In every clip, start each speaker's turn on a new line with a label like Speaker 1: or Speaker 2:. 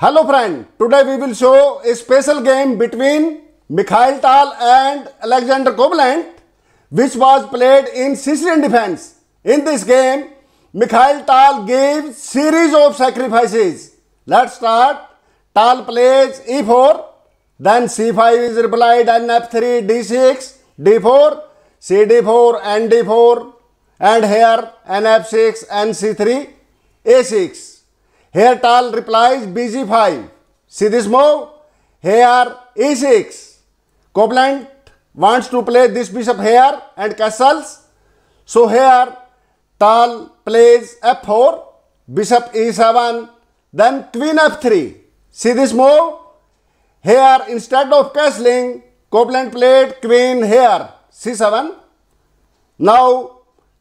Speaker 1: Hello friend, today we will show a special game between Mikhail Tal and Alexander Kovalant which was played in Sicilian defense. In this game, Mikhail Tal gave series of sacrifices. Let's start. Tal plays e4, then c5 is replied and f3, d6, d4, cd4 and d4 and here nf6 and c3, a6. Here Tal replies BG5. See this move? Here E6. Copland wants to play this bishop here and castles. So here Tal plays F4, bishop E7, then queen F3. See this move? Here instead of castling, Copland played queen here, C7. Now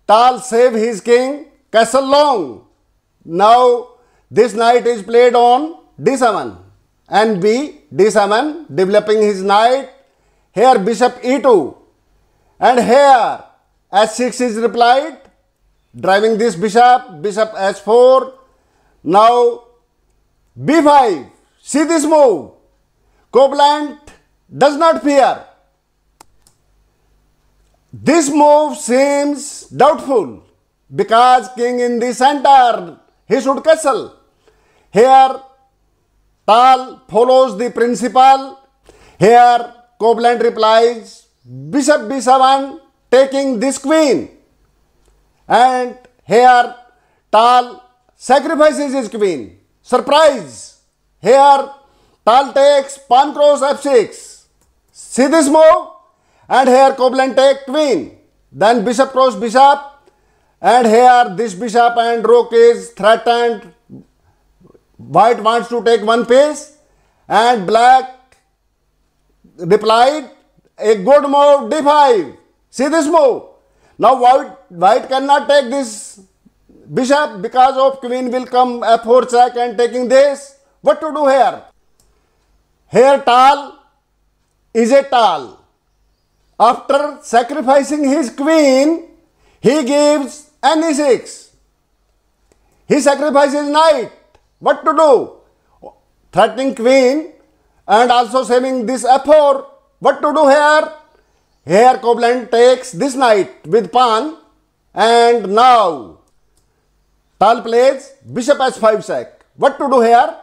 Speaker 1: Tal save his king, castle long. Now this knight is played on d7 and b d7 developing his knight. Here bishop e2 and here h6 is replied driving this bishop, bishop h4. Now b5. See this move. Copland does not fear. This move seems doubtful because king in the center, he should castle. Here, Tal follows the principal. Here, Copeland replies, Bishop b7 taking this queen. And here, Tal sacrifices his queen. Surprise! Here, Tal takes pawn cross f6. See this move? And here, Copeland takes queen. Then bishop cross bishop. And here, this bishop and rook is threatened White wants to take one piece and black replied, a good move, d5. See this move. Now white, white cannot take this bishop because of queen will come f4 check and taking this. What to do here? Here tall is a tall. After sacrificing his queen, he gives n6. He sacrifices knight. What to do? Threatening queen and also saving this f4. What to do here? Here Cobland takes this knight with pawn and now Tal plays bishop h5 sac. What to do here?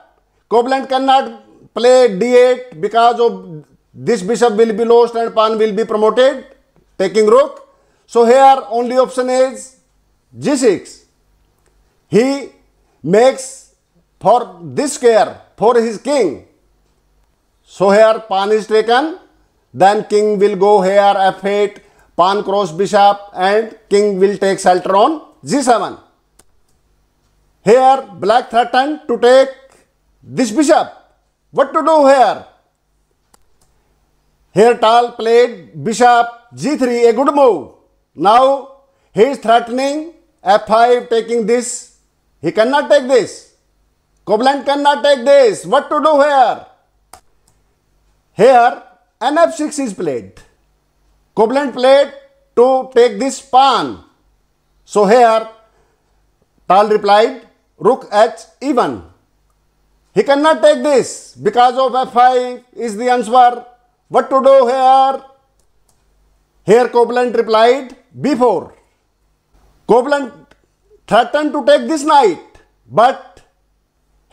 Speaker 1: Cobland cannot play d8 because of this bishop will be lost and pawn will be promoted taking rook. So here only option is g6. He makes for this care for his king. So here pawn is taken, then king will go here f8, pawn cross bishop and king will take shelter on g7. Here black threatened to take this bishop. What to do here? Here tall played bishop g3, a good move. Now he is threatening f5 taking this. He cannot take this. Koblan cannot take this. What to do here? Here, nf 6 is played. Koblan played to take this pawn. So here, Tal replied, Rook h even. He cannot take this because of f5 is the answer. What to do here? Here Copeland replied, b4. Copeland threatened to take this knight, but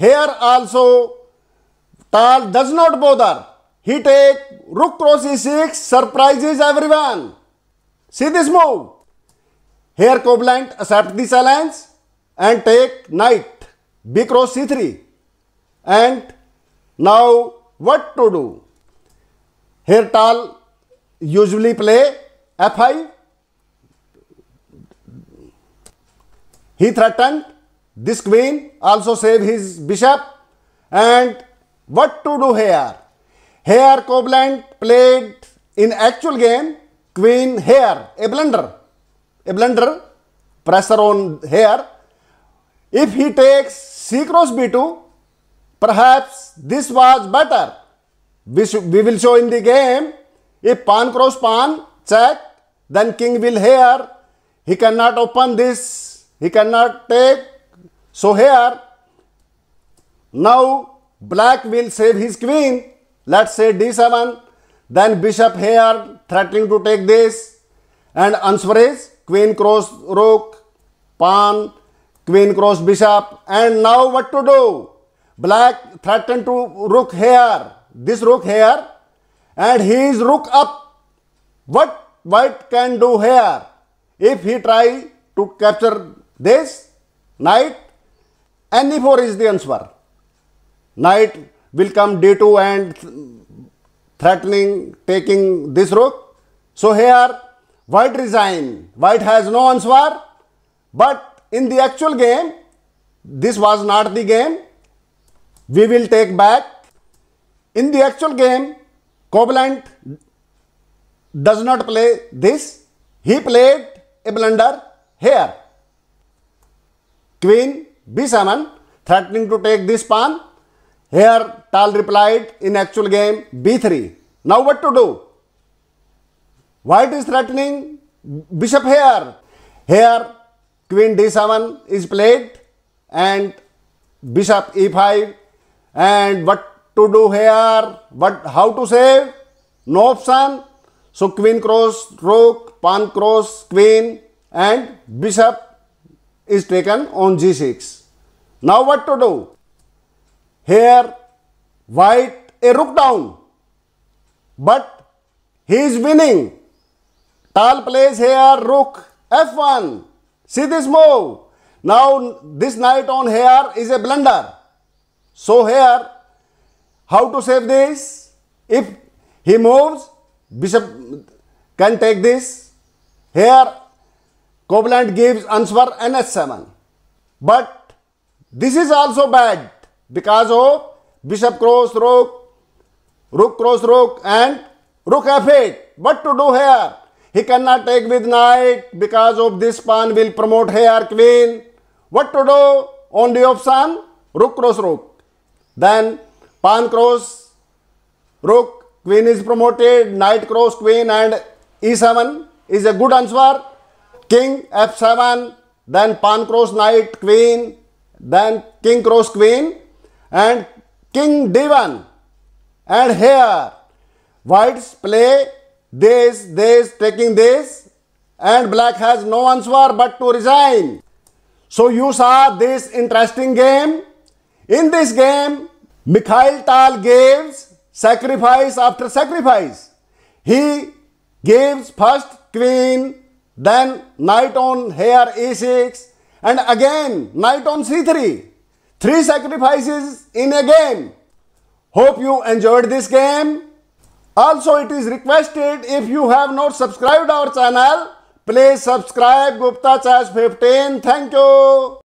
Speaker 1: here also Tal does not bother he take rook cross C six surprise surprises everyone see this move here Koblent accept the challenge and take knight B cross C three and now what to do here Tal usually play F I he threatened This queen also saved his bishop. And what to do here? Here Cobland played in actual game queen here, a blunder. A blunder, pressure on here. If he takes c cross b2, perhaps this was better. We, we will show in the game, if pawn cross pawn, check, then king will here. He cannot open this, he cannot take so here, now black will save his queen. Let's say d7. Then bishop here threatening to take this. And answer is queen cross rook, pawn, queen cross bishop. And now what to do? Black threatened to rook here. This rook here. And he is rook up. What white can do here? If he try to capture this knight, any 4 is the answer. Knight will come D2 and th threatening taking this rook. So here white resign. White has no answer. But in the actual game, this was not the game. We will take back. In the actual game, Covalant does not play this. He played a blunder here. Queen Bisaman threatening to take this pawn. Here Tal replied in actual game b3. Now what to do? White is threatening bishop here. Here queen d7 is played and bishop e5 and what to do here? What how to save? No option. So queen cross rook, pawn cross queen and bishop is taken on g6. Now what to do? Here white a rook down but he is winning. Tal plays here rook f1. See this move. Now this knight on here is a blunder. So here how to save this? If he moves bishop can take this. Here Copeland gives answer N 7 But this is also bad because of bishop cross rook, rook cross rook and rook f8. What to do here? He cannot take with knight because of this pawn will promote here queen. What to do? Only option rook cross rook. Then pawn cross rook queen is promoted knight cross queen and e7 is a good answer king f7, then pawn cross knight queen, then king cross queen and king d1. And here, whites play this, this, taking this and black has no answer but to resign. So you saw this interesting game. In this game, Mikhail Tal gives sacrifice after sacrifice. He gives first queen, then knight on here a6 and again knight on c3. Three sacrifices in a game. Hope you enjoyed this game. Also it is requested if you have not subscribed our channel, please subscribe Gupta Chess 15. Thank you.